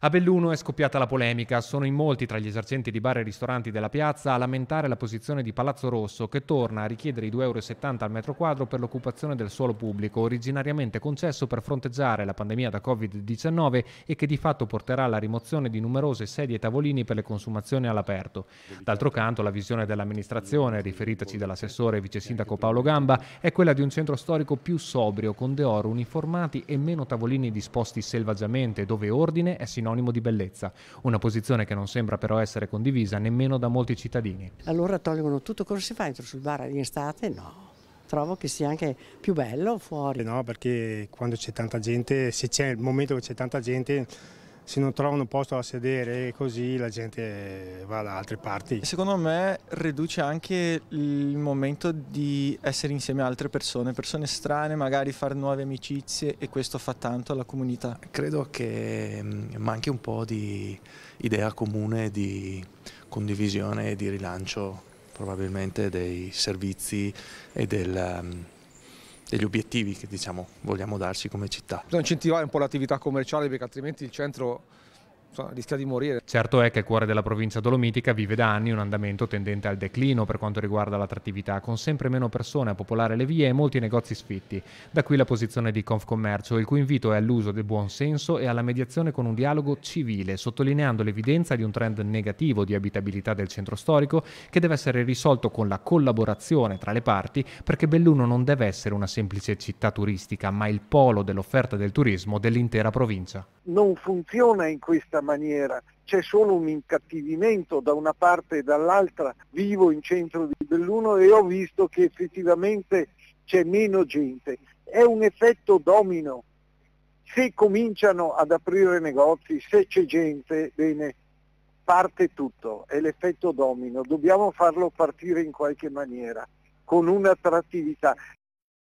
A Belluno è scoppiata la polemica, sono in molti tra gli esercenti di bar e ristoranti della piazza a lamentare la posizione di Palazzo Rosso che torna a richiedere i 2,70 euro al metro quadro per l'occupazione del suolo pubblico originariamente concesso per fronteggiare la pandemia da Covid-19 e che di fatto porterà alla rimozione di numerose sedie e tavolini per le consumazioni all'aperto. D'altro canto la visione dell'amministrazione, riferitaci dall'assessore e vice sindaco Paolo Gamba, è quella di un centro storico più sobrio, con deoro uniformati e meno tavolini disposti selvaggiamente, dove ordine è sinonimo sinonimo di bellezza, una posizione che non sembra però essere condivisa nemmeno da molti cittadini. Allora tolgono tutto cosa si fa Entro sul bar in estate? No trovo che sia anche più bello fuori. No, perché quando c'è tanta gente, se c'è il momento che c'è tanta gente se non trovano un posto a sedere così la gente va da altre parti. Secondo me riduce anche il momento di essere insieme a altre persone, persone strane, magari fare nuove amicizie e questo fa tanto alla comunità. Credo che mm, manchi un po' di idea comune di condivisione e di rilancio probabilmente dei servizi e del mm, degli obiettivi che diciamo, vogliamo darci come città. Bisogna incentivare un po' l'attività commerciale perché altrimenti il centro rischia di morire. Certo è che il cuore della provincia dolomitica vive da anni un andamento tendente al declino per quanto riguarda l'attrattività, con sempre meno persone a popolare le vie e molti negozi sfitti. Da qui la posizione di Confcommercio, il cui invito è all'uso del buonsenso e alla mediazione con un dialogo civile, sottolineando l'evidenza di un trend negativo di abitabilità del centro storico che deve essere risolto con la collaborazione tra le parti perché Belluno non deve essere una semplice città turistica, ma il polo dell'offerta del turismo dell'intera provincia. Non funziona in questa questa maniera, c'è solo un incattivimento da una parte e dall'altra, vivo in centro di Belluno e ho visto che effettivamente c'è meno gente. È un effetto domino. Se cominciano ad aprire negozi, se c'è gente, bene, parte tutto, è l'effetto domino, dobbiamo farlo partire in qualche maniera, con un'attrattività.